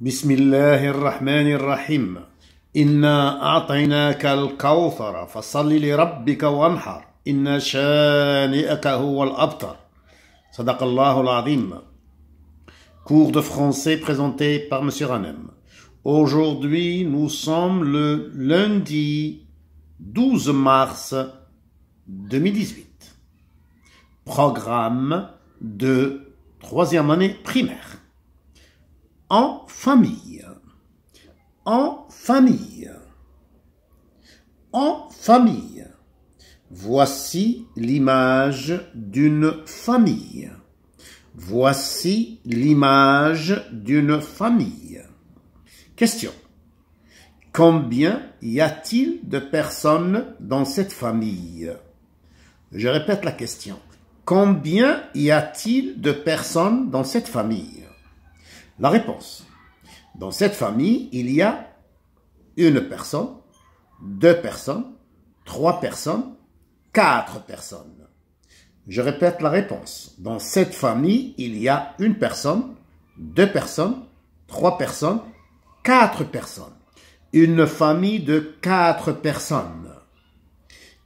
بسم الله الرحمن الرحيم إنا أعطيناك الكوثر فصل لربك وانحر إن شانئك Abtar. الأبتر صدق al Cours de français présenté par M. Ranem. Aujourd'hui, nous sommes le lundi 12 mars 2018. Programme de troisième année primaire en famille, en famille, en famille. Voici l'image d'une famille. Voici l'image d'une famille. Question. Combien y a-t-il de personnes dans cette famille Je répète la question. Combien y a-t-il de personnes dans cette famille la réponse. Dans cette famille, il y a une personne, deux personnes, trois personnes, quatre personnes. Je répète la réponse. Dans cette famille, il y a une personne, deux personnes, trois personnes, quatre personnes. Une famille de quatre personnes.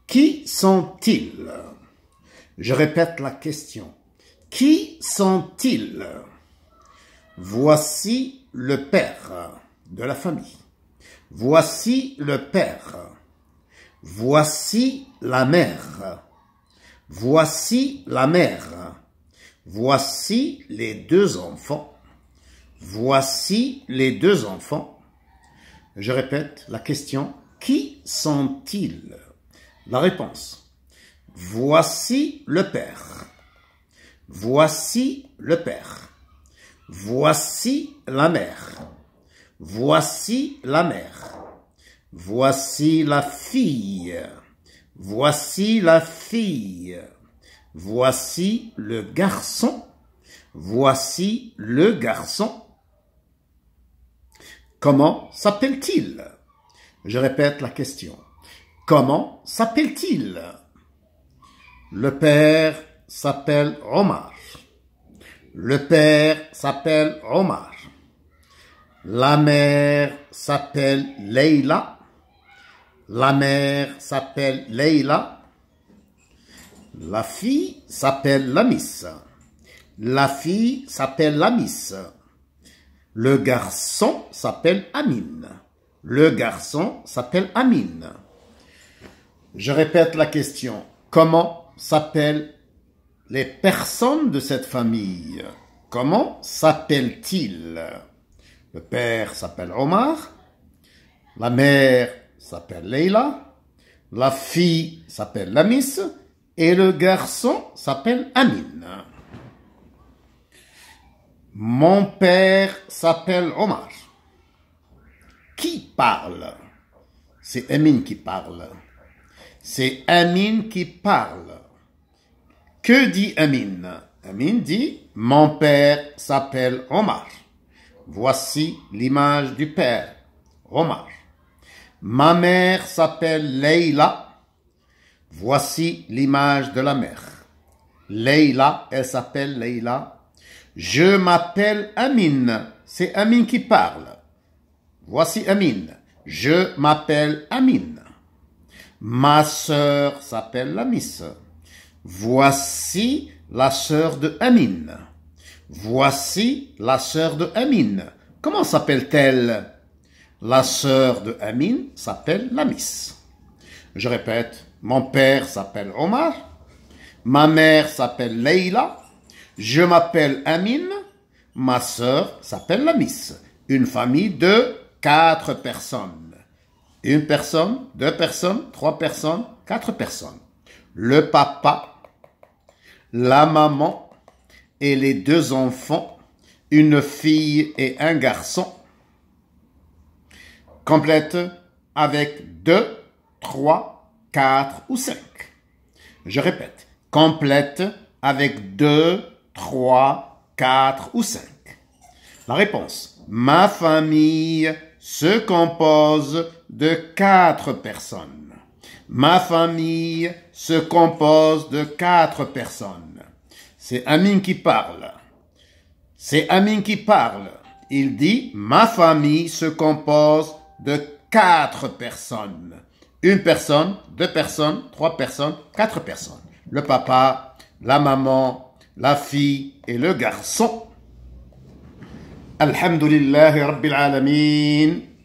Qui sont-ils Je répète la question. Qui sont-ils Voici le père de la famille. Voici le père. Voici la mère. Voici la mère. Voici les deux enfants. Voici les deux enfants. Je répète la question. Qui sont-ils La réponse. Voici le père. Voici le père. Voici la mère. Voici la mère. Voici la fille. Voici la fille. Voici le garçon. Voici le garçon. Comment s'appelle-t-il Je répète la question. Comment s'appelle-t-il Le père s'appelle Omar. Le père s'appelle Omar. La mère s'appelle Leila. La mère s'appelle Leila. La fille s'appelle Lamis. La fille s'appelle Lamis. Le garçon s'appelle Amine. Le garçon s'appelle Amine. Je répète la question. Comment s'appelle les personnes de cette famille. Comment s'appellent-ils Le père s'appelle Omar, la mère s'appelle Leila, la fille s'appelle Lamis et le garçon s'appelle Amine. Mon père s'appelle Omar. Qui parle C'est Amine qui parle. C'est Amine qui parle. Que dit Amin Amin dit Mon père s'appelle Omar. Voici l'image du père, Omar. Ma mère s'appelle Leila. Voici l'image de la mère. Leila, elle s'appelle Leila. Je m'appelle Amine. C'est Amine qui parle. Voici Amine. Je m'appelle Amine. Ma sœur s'appelle Lamisse. Voici la sœur de Amine. Voici la sœur de Amine. Comment s'appelle-t-elle La sœur de Amine s'appelle Lamis. Je répète, mon père s'appelle Omar, ma mère s'appelle Leila, je m'appelle Amine, ma sœur s'appelle Lamis. Une famille de quatre personnes. Une personne, deux personnes, trois personnes, quatre personnes. Le papa la maman et les deux enfants, une fille et un garçon, complète avec deux, trois, quatre ou cinq. Je répète, complète avec deux, trois, quatre ou cinq. La réponse, ma famille se compose de quatre personnes. Ma famille se compose de quatre personnes. C'est Amin qui parle. C'est Amin qui parle. Il dit, ma famille se compose de quatre personnes. Une personne, deux personnes, trois personnes, quatre personnes. Le papa, la maman, la fille et le garçon. Alhamdulillahi Rabbil Alameen.